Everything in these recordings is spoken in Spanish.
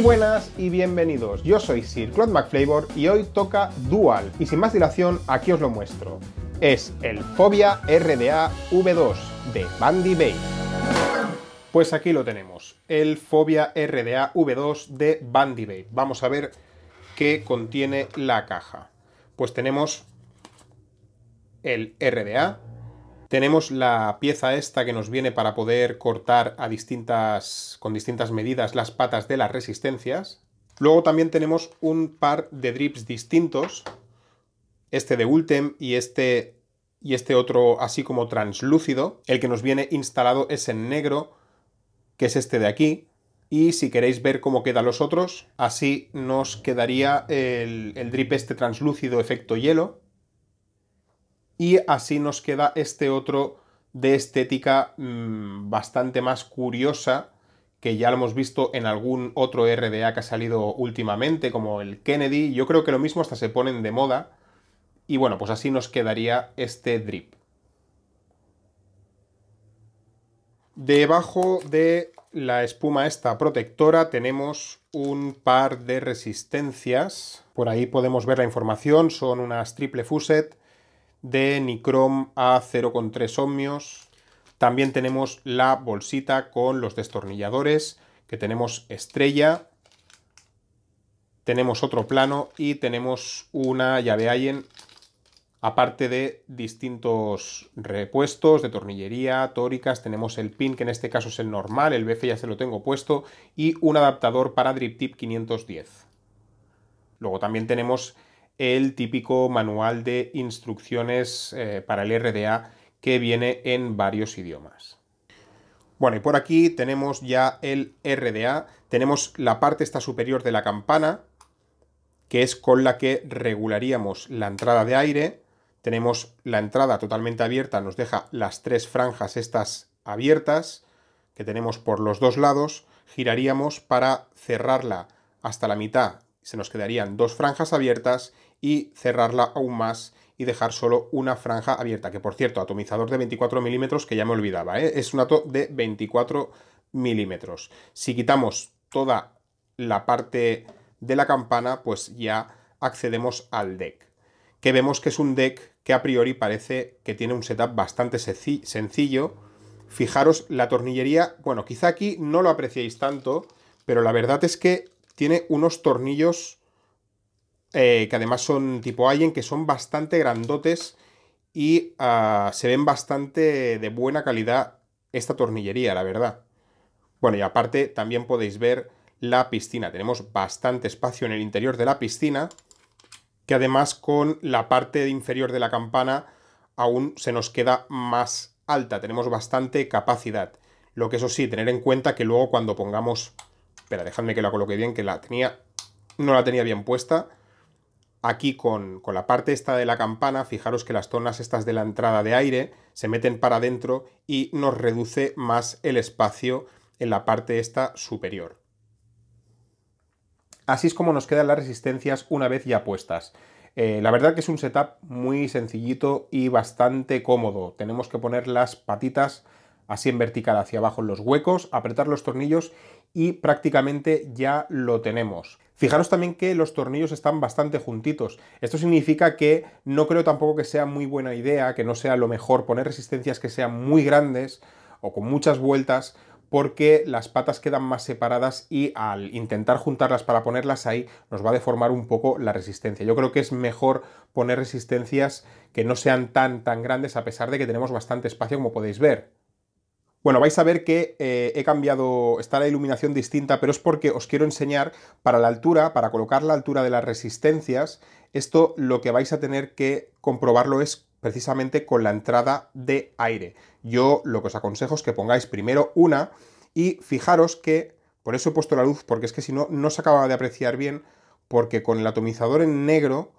buenas y bienvenidos. Yo soy Sir Claude McFlavor y hoy toca Dual. Y sin más dilación, aquí os lo muestro. Es el Fobia RDA V2 de Bandy Bay. Pues aquí lo tenemos, el Fobia RDA V2 de Bandy Bay. Vamos a ver qué contiene la caja. Pues tenemos el RDA, tenemos la pieza esta que nos viene para poder cortar a distintas, con distintas medidas las patas de las resistencias. Luego también tenemos un par de drips distintos, este de Ultem y este, y este otro así como translúcido. El que nos viene instalado es en negro, que es este de aquí. Y si queréis ver cómo quedan los otros, así nos quedaría el drip este translúcido efecto hielo y así nos queda este otro de estética mm, bastante más curiosa que ya lo hemos visto en algún otro RDA que ha salido últimamente, como el Kennedy. Yo creo que lo mismo hasta se ponen de moda. Y bueno, pues así nos quedaría este drip. Debajo de la espuma esta protectora tenemos un par de resistencias. Por ahí podemos ver la información, son unas triple fuset de Nicrom a 0,3 ohmios. También tenemos la bolsita con los destornilladores, que tenemos estrella, tenemos otro plano y tenemos una llave Allen, aparte de distintos repuestos de tornillería, tóricas, tenemos el pin, que en este caso es el normal, el BF ya se lo tengo puesto, y un adaptador para DripTip 510. Luego también tenemos el típico manual de instrucciones eh, para el RDA que viene en varios idiomas. Bueno, y por aquí tenemos ya el RDA, tenemos la parte esta superior de la campana, que es con la que regularíamos la entrada de aire, tenemos la entrada totalmente abierta, nos deja las tres franjas estas abiertas, que tenemos por los dos lados, giraríamos para cerrarla hasta la mitad, se nos quedarían dos franjas abiertas y cerrarla aún más y dejar solo una franja abierta, que por cierto, atomizador de 24 milímetros, que ya me olvidaba, ¿eh? es un ato de 24 milímetros. Si quitamos toda la parte de la campana, pues ya accedemos al deck, que vemos que es un deck que a priori parece que tiene un setup bastante sencillo. Fijaros la tornillería, bueno, quizá aquí no lo apreciéis tanto, pero la verdad es que tiene unos tornillos eh, que además son tipo Allen, que son bastante grandotes y ah, se ven bastante de buena calidad esta tornillería, la verdad. Bueno, y aparte también podéis ver la piscina. Tenemos bastante espacio en el interior de la piscina, que además con la parte inferior de la campana aún se nos queda más alta, tenemos bastante capacidad. Lo que eso sí, tener en cuenta que luego cuando pongamos... Espera, dejadme que la coloque bien, que la tenía... No la tenía bien puesta aquí con, la parte esta de la campana, fijaros que las zonas estas de la entrada de aire se meten para adentro y nos reduce más el espacio en la parte esta superior. Así es como nos quedan las resistencias una vez ya puestas. Eh, la verdad que es un setup muy sencillito y bastante cómodo. Tenemos que poner las patitas así en vertical hacia abajo en los huecos, apretar los tornillos y prácticamente ya lo tenemos. Fijaros también que los tornillos están bastante juntitos. Esto significa que no creo tampoco que sea muy buena idea, que no sea lo mejor poner resistencias que sean muy grandes o con muchas vueltas, porque las patas quedan más separadas y al intentar juntarlas para ponerlas ahí nos va a deformar un poco la resistencia. Yo creo que es mejor poner resistencias que no sean tan tan grandes a pesar de que tenemos bastante espacio como podéis ver. Bueno, vais a ver que eh, he cambiado, está la iluminación distinta, pero es porque os quiero enseñar para la altura, para colocar la altura de las resistencias, esto lo que vais a tener que comprobarlo es precisamente con la entrada de aire. Yo lo que os aconsejo es que pongáis primero una y fijaros que, por eso he puesto la luz, porque es que si no, no se acaba de apreciar bien, porque con el atomizador en negro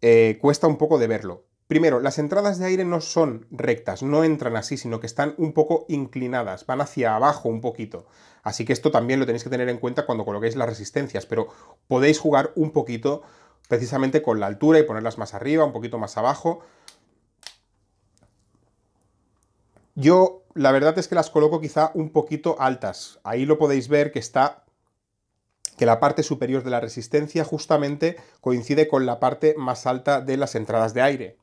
eh, cuesta un poco de verlo. Primero, las entradas de aire no son rectas, no entran así, sino que están un poco inclinadas, van hacia abajo un poquito. Así que esto también lo tenéis que tener en cuenta cuando coloquéis las resistencias, pero podéis jugar un poquito precisamente con la altura y ponerlas más arriba, un poquito más abajo. Yo la verdad es que las coloco quizá un poquito altas. Ahí lo podéis ver que está que la parte superior de la resistencia justamente coincide con la parte más alta de las entradas de aire.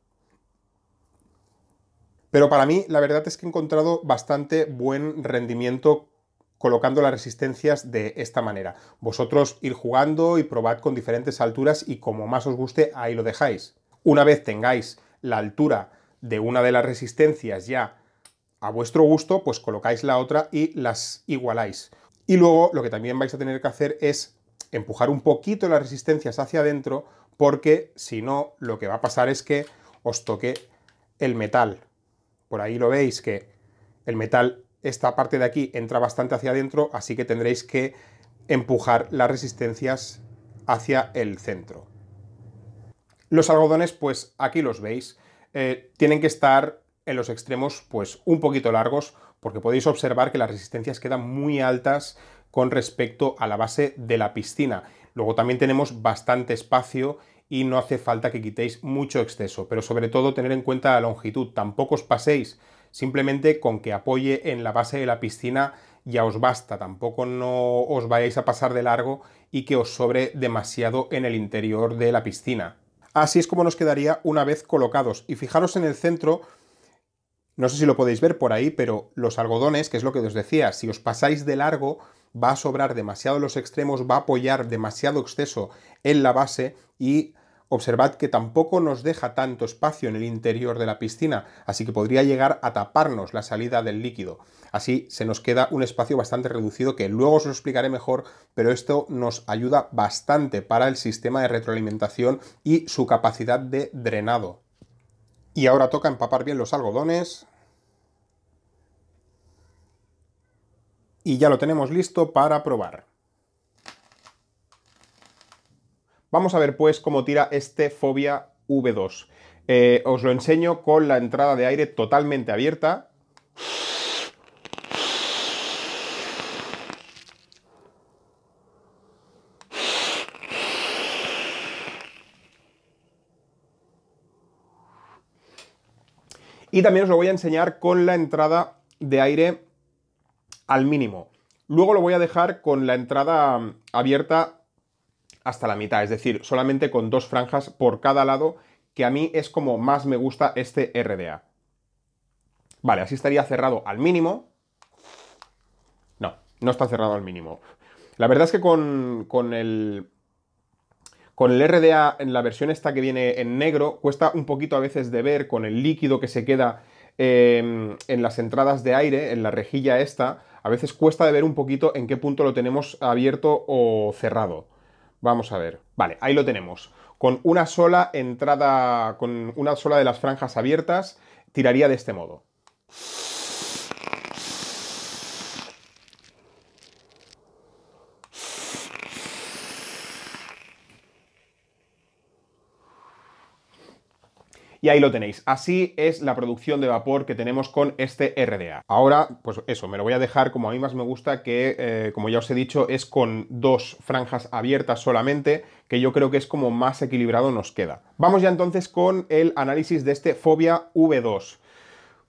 Pero para mí, la verdad es que he encontrado bastante buen rendimiento colocando las resistencias de esta manera. Vosotros ir jugando y probad con diferentes alturas y como más os guste, ahí lo dejáis. Una vez tengáis la altura de una de las resistencias ya a vuestro gusto, pues colocáis la otra y las igualáis. Y luego lo que también vais a tener que hacer es empujar un poquito las resistencias hacia adentro porque si no, lo que va a pasar es que os toque el metal por ahí lo veis que el metal, esta parte de aquí, entra bastante hacia adentro, así que tendréis que empujar las resistencias hacia el centro. Los algodones, pues aquí los veis, eh, tienen que estar en los extremos pues un poquito largos, porque podéis observar que las resistencias quedan muy altas con respecto a la base de la piscina. Luego también tenemos bastante espacio y no hace falta que quitéis mucho exceso, pero sobre todo tener en cuenta la longitud, tampoco os paséis, simplemente con que apoye en la base de la piscina ya os basta, tampoco no os vayáis a pasar de largo y que os sobre demasiado en el interior de la piscina. Así es como nos quedaría una vez colocados. Y fijaros en el centro, no sé si lo podéis ver por ahí, pero los algodones, que es lo que os decía, si os pasáis de largo, va a sobrar demasiado los extremos, va a apoyar demasiado exceso en la base y observad que tampoco nos deja tanto espacio en el interior de la piscina, así que podría llegar a taparnos la salida del líquido. Así se nos queda un espacio bastante reducido que luego os lo explicaré mejor, pero esto nos ayuda bastante para el sistema de retroalimentación y su capacidad de drenado. Y ahora toca empapar bien los algodones, y ya lo tenemos listo para probar. Vamos a ver pues cómo tira este Fobia V2. Eh, os lo enseño con la entrada de aire totalmente abierta. Y también os lo voy a enseñar con la entrada de aire al mínimo. Luego lo voy a dejar con la entrada mm, abierta hasta la mitad, es decir, solamente con dos franjas por cada lado, que a mí es como más me gusta este RDA. Vale, así estaría cerrado al mínimo. No, no está cerrado al mínimo. La verdad es que con, el... Con el RDA, en la versión esta que viene en negro, cuesta un poquito a veces de ver con el líquido que se queda em, en las entradas de aire, en la rejilla esta, a veces cuesta de ver un poquito en qué punto lo tenemos abierto o cerrado. Vamos a ver. Vale, ahí lo tenemos. Con una sola entrada, con una sola de las franjas abiertas, tiraría de este modo. y ahí lo tenéis. Así es la producción de vapor que tenemos con este RDA. Ahora, pues eso, me lo voy a dejar como a mí más me gusta, que eh, como ya os he dicho, es con dos franjas abiertas solamente, que yo creo que es como más equilibrado nos queda. Vamos ya entonces con el análisis de este Fobia V2.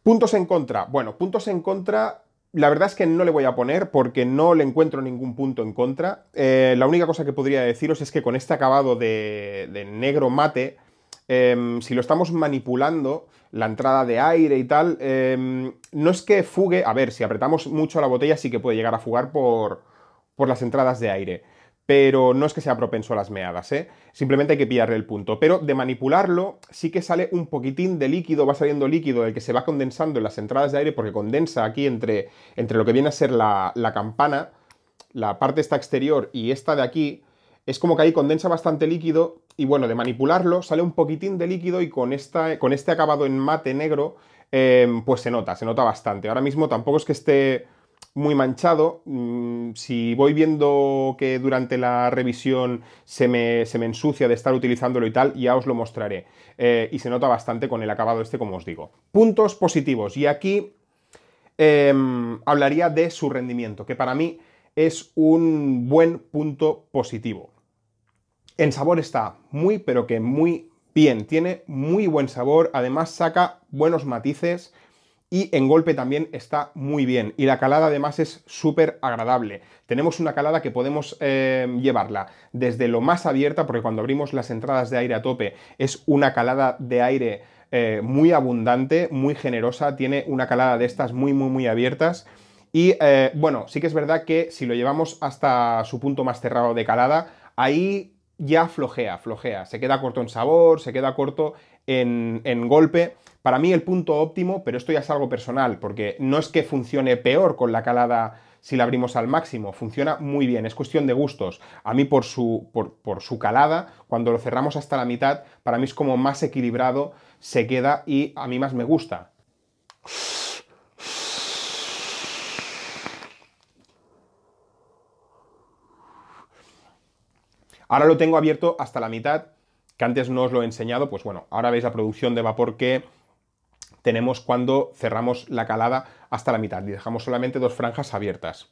Puntos en contra. Bueno, puntos en contra la verdad es que no le voy a poner porque no le encuentro ningún punto en contra. Eh, la única cosa que podría deciros es que con este acabado de negro mate Em, si lo estamos manipulando, la entrada de aire y tal, em, no es que fugue, a ver, si apretamos mucho la botella sí que puede llegar a fugar por, por las entradas de aire, pero no es que sea propenso a las meadas, ¿eh? Simplemente hay que pillarle el punto. Pero de manipularlo sí que sale un poquitín de líquido, va saliendo líquido el que se va condensando en las entradas de aire porque condensa aquí entre, entre lo que viene a ser la, la campana, la parte esta exterior y esta de aquí, es como que ahí condensa bastante líquido y bueno, de manipularlo sale un poquitín de líquido y con, esta, con este acabado en mate negro, em, pues se nota, se nota bastante. Ahora mismo tampoco es que esté muy manchado. Mm, si voy viendo que durante la revisión se me, ensucia de estar utilizándolo y tal, ya os lo mostraré. Eh, y se nota bastante con el acabado este, como os digo. Puntos positivos. Y aquí em, hablaría de su rendimiento, que para mí es un buen punto positivo. En sabor está muy, pero que muy bien. Tiene muy buen sabor, además saca buenos matices y en golpe también está muy bien. Y la calada además es súper agradable. Tenemos una calada que podemos eh, llevarla desde lo más abierta, porque cuando abrimos las entradas de aire a tope es una calada de aire eh, muy abundante, muy generosa, tiene una calada de estas muy, muy, muy abiertas. Y eh, bueno, sí que es verdad que si lo llevamos hasta su punto más cerrado de calada, ahí ya flojea, flojea. Se queda corto en sabor, se queda corto en, en, golpe. Para mí el punto óptimo, pero esto ya es algo personal, porque no es que funcione peor con la calada si la abrimos al máximo, funciona muy bien, es cuestión de gustos. A mí por su, por, por su calada, cuando lo cerramos hasta la mitad, para mí es como más equilibrado, se queda y a mí más me gusta. Ahora lo tengo abierto hasta la mitad, que antes no os lo he enseñado, pues bueno, ahora veis la producción de vapor que tenemos cuando cerramos la calada hasta la mitad y dejamos solamente dos franjas abiertas.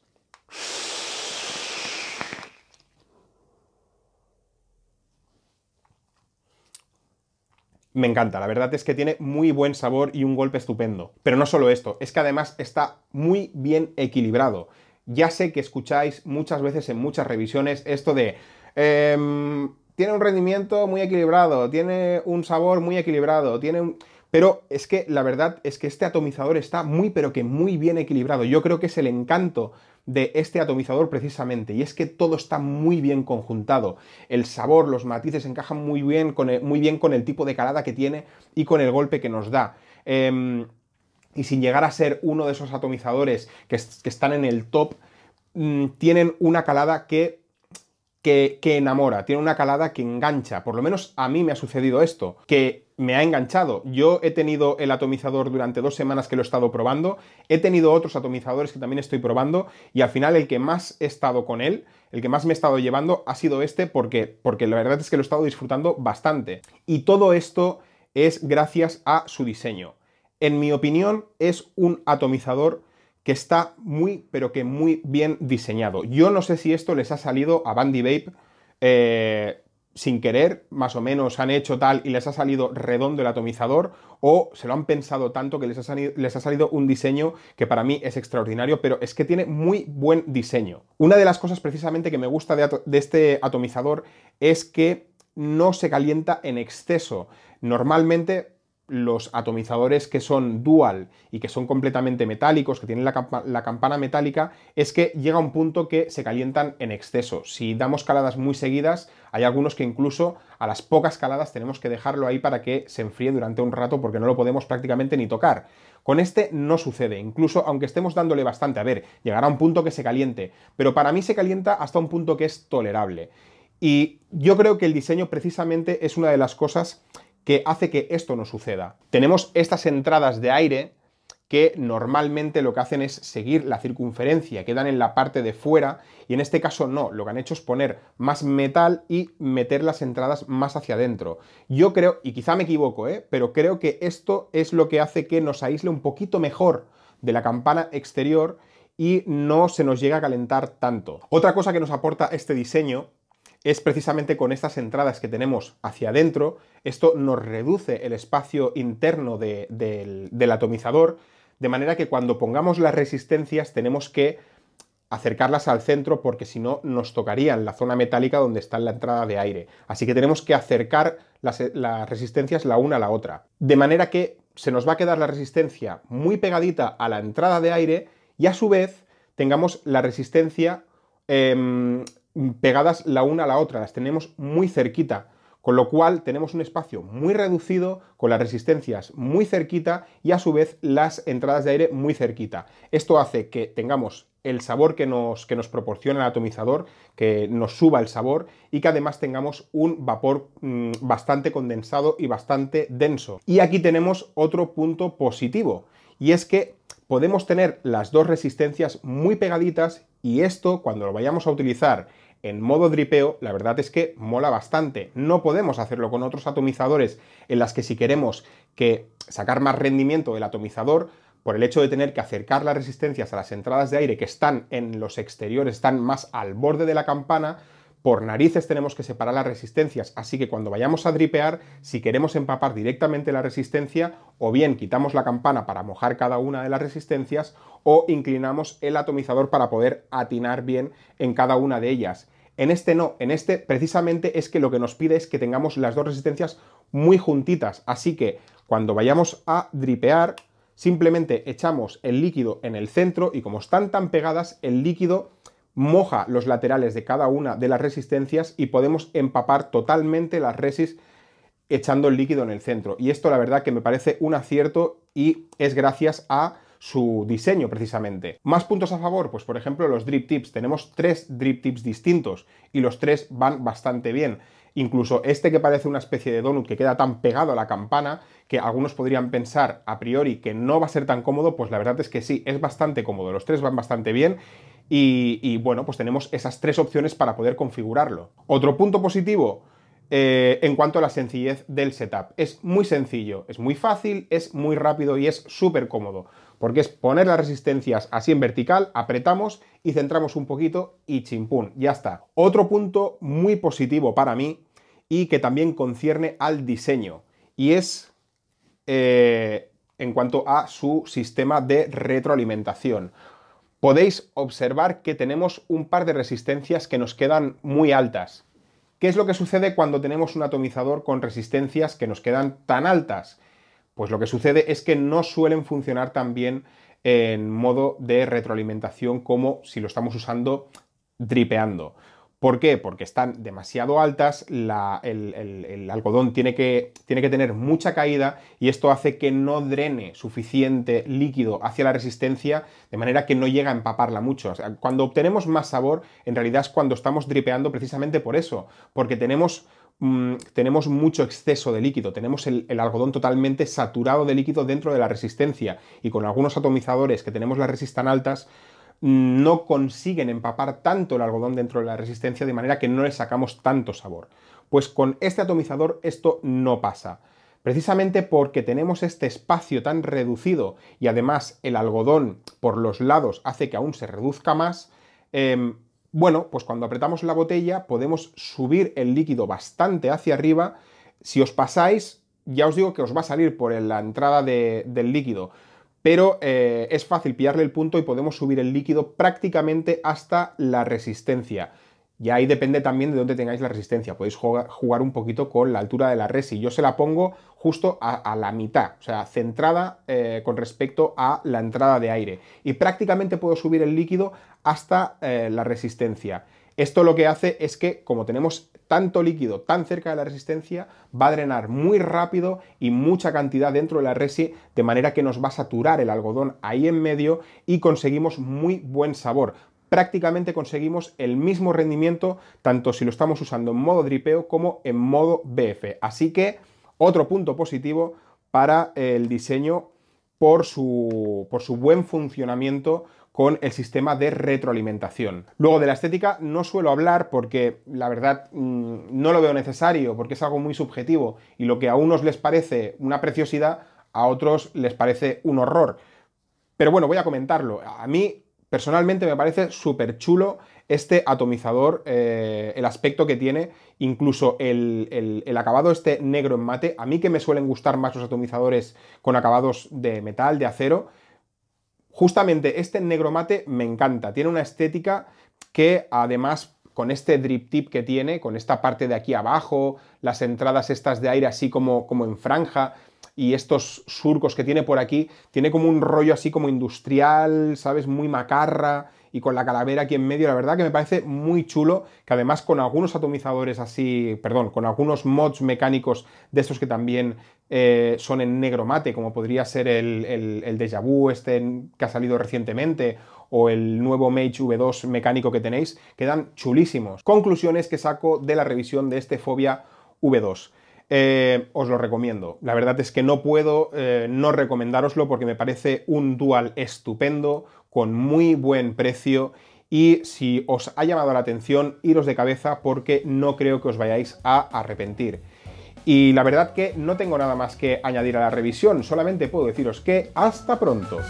Me encanta, la verdad es que tiene muy buen sabor y un golpe estupendo. Pero no solo esto, es que además está muy bien equilibrado. Ya sé que escucháis muchas veces en muchas revisiones esto de Em, tiene un rendimiento muy equilibrado, tiene un sabor muy equilibrado, tiene un... Pero es que la verdad es que este atomizador está muy pero que muy bien equilibrado. Yo creo que es el encanto de este atomizador precisamente, y es que todo está muy bien conjuntado. El sabor, los matices encajan muy bien con el, muy bien con el tipo de calada que tiene y con el golpe que nos da. Em, y sin llegar a ser uno de esos atomizadores que, están en el top, mm, tienen una calada que que, enamora, tiene una calada que engancha. Por lo menos a mí me ha sucedido esto, que me ha enganchado. Yo he tenido el atomizador durante dos semanas que lo he estado probando, he tenido otros atomizadores que también estoy probando y al final el que más he estado con él, el que más me he estado llevando ha sido este porque, porque la verdad es que lo he estado disfrutando bastante. Y todo esto es gracias a su diseño. En mi opinión es un atomizador que está muy, pero que muy bien diseñado. Yo no sé si esto les ha salido a Bandy Vape eh, sin querer, más o menos han hecho tal y les ha salido redondo el atomizador, o se lo han pensado tanto que les ha, salido, les ha salido un diseño que para mí es extraordinario, pero es que tiene muy buen diseño. Una de las cosas precisamente que me gusta de este atomizador es que no se calienta en exceso. Normalmente los atomizadores que son dual y que son completamente metálicos, que tienen la, campana metálica, es que llega un punto que se calientan en exceso. Si damos caladas muy seguidas, hay algunos que incluso a las pocas caladas tenemos que dejarlo ahí para que se enfríe durante un rato porque no lo podemos prácticamente ni tocar. Con este no sucede, incluso aunque estemos dándole bastante, a ver, llegará un punto que se caliente, pero para mí se calienta hasta un punto que es tolerable. Y yo creo que el diseño precisamente es una de las cosas que hace que esto no suceda. Tenemos estas entradas de aire que normalmente lo que hacen es seguir la circunferencia, quedan en la parte de fuera y en este caso no, lo que han hecho es poner más metal y meter las entradas más hacia adentro. Yo creo, y quizá me equivoco, ¿eh? pero creo que esto es lo que hace que nos aísle un poquito mejor de la campana exterior y no se nos llega a calentar tanto. Otra cosa que nos aporta este diseño es precisamente con estas entradas que tenemos hacia adentro, esto nos reduce el espacio interno del, atomizador, de manera que cuando pongamos las resistencias tenemos que acercarlas al centro porque si no nos tocarían la zona metálica donde está la entrada de aire. Así que tenemos que acercar las, resistencias la una a la otra. De manera que se nos va a quedar la resistencia muy pegadita a la entrada de aire y a su vez tengamos la resistencia em, Mm, pegadas la una a la otra, las tenemos muy cerquita, con lo cual tenemos un espacio muy reducido, con las resistencias muy cerquita y a su vez las entradas de aire muy cerquita. Esto hace que tengamos el sabor que nos, que nos proporciona el atomizador, que nos suba el sabor y que además tengamos un vapor mm, bastante condensado y bastante denso. Y aquí tenemos otro punto positivo, y es que podemos tener las dos resistencias muy pegaditas y esto, cuando lo vayamos a utilizar en modo dripeo, la verdad es que mola bastante. No podemos hacerlo con otros atomizadores en las que si queremos que sacar más rendimiento del atomizador, por el hecho de tener que acercar las resistencias a las entradas de aire que están en los exteriores, están más al borde de la campana, por narices tenemos que separar las resistencias, así que cuando vayamos a dripear, si queremos empapar directamente la resistencia, o bien quitamos la campana para mojar cada una de las resistencias, o inclinamos el atomizador para poder atinar bien en cada una de ellas. En este no, en este precisamente es que lo que nos pide es que tengamos las dos resistencias muy juntitas, así que cuando vayamos a dripear, simplemente echamos el líquido en el centro y como están tan pegadas, el líquido moja los laterales de cada una de las resistencias y podemos empapar totalmente las resis echando el líquido en el centro. Y esto la verdad que me parece un acierto y es gracias a su diseño precisamente. Más puntos a favor, pues por ejemplo los drip tips. Tenemos tres drip tips distintos y los tres van bastante bien. Incluso este que parece una especie de donut que queda tan pegado a la campana que algunos podrían pensar a priori que no va a ser tan cómodo, pues la verdad es que sí, es bastante cómodo. Los tres van bastante bien y, bueno, pues tenemos esas tres opciones para poder configurarlo. Otro punto positivo, eh, en cuanto a la sencillez del setup. Es muy sencillo, es muy fácil, es muy rápido y es súper cómodo, porque es poner las resistencias así en vertical, apretamos y centramos un poquito y chimpún, ya está. Otro punto muy positivo para mí y que también concierne al diseño, y es eh, en cuanto a su sistema de retroalimentación podéis observar que tenemos un par de resistencias que nos quedan muy altas. ¿Qué es lo que sucede cuando tenemos un atomizador con resistencias que nos quedan tan altas? Pues lo que sucede es que no suelen funcionar tan bien en modo de retroalimentación como si lo estamos usando dripeando. ¿Por qué? Porque están demasiado altas, el, algodón tiene que, tiene que tener mucha caída y esto hace que no drene suficiente líquido hacia la resistencia de manera que no llega a empaparla mucho. cuando obtenemos más sabor, en realidad es cuando estamos dripeando precisamente por eso, porque tenemos mm, tenemos mucho exceso de líquido, tenemos el, el, algodón totalmente saturado de líquido dentro de la resistencia y con algunos atomizadores que tenemos las resistan altas, no consiguen empapar tanto el algodón dentro de la resistencia, de manera que no le sacamos tanto sabor. Pues con este atomizador esto no pasa. Precisamente porque tenemos este espacio tan reducido y además el algodón por los lados hace que aún se reduzca más, em, bueno, pues cuando apretamos la botella podemos subir el líquido bastante hacia arriba. Si os pasáis, ya os digo que os va a salir por la entrada del líquido pero eh, es fácil pillarle el punto y podemos subir el líquido prácticamente hasta la resistencia. Y ahí depende también de dónde tengáis la resistencia. Podéis jugar un poquito con la altura de la resi. Yo se la pongo justo a, la mitad, o sea, centrada eh, con respecto a la entrada de aire. Y prácticamente puedo subir el líquido hasta eh, la resistencia. Esto lo que hace es que, como tenemos tanto líquido tan cerca de la resistencia va a drenar muy rápido y mucha cantidad dentro de la resi, de manera que nos va a saturar el algodón ahí en medio y conseguimos muy buen sabor prácticamente conseguimos el mismo rendimiento tanto si lo estamos usando en modo dripeo como en modo BF. Así que otro punto positivo para eh, el diseño por su, por su buen funcionamiento con el sistema de retroalimentación. Luego de la estética no suelo hablar porque la verdad mm, no lo veo necesario, porque es algo muy subjetivo y lo que a unos les parece una preciosidad, a otros les parece un horror. Pero bueno, voy a comentarlo. A mí Personalmente me parece súper chulo este atomizador, eh, el aspecto que tiene, incluso el, el, acabado este negro en mate. A mí que me suelen gustar más los atomizadores con acabados de metal, de acero, Justamente este negro mate me encanta, tiene una estética que además con este drip tip que tiene, con esta parte de aquí abajo, las entradas estas de aire así como, como en franja, y estos surcos que tiene por aquí, tiene como un rollo así como industrial, ¿sabes? Muy macarra, y con la calavera aquí en medio, la verdad que me parece muy chulo, que además con algunos atomizadores así, perdón, con algunos mods mecánicos de estos que también eh, son en negro mate, como podría ser el, el, el Deja Vu este que ha salido recientemente, o el nuevo Mage V2 mecánico que tenéis, quedan chulísimos. Conclusiones que saco de la revisión de este Fobia V2. Eh, os lo recomiendo. La verdad es que no puedo eh, no recomendároslo porque me parece un dual estupendo, con muy buen precio y si os ha llamado la atención, iros de cabeza porque no creo que os vayáis a arrepentir. Y la verdad que no tengo nada más que añadir a la revisión, solamente puedo deciros que hasta pronto.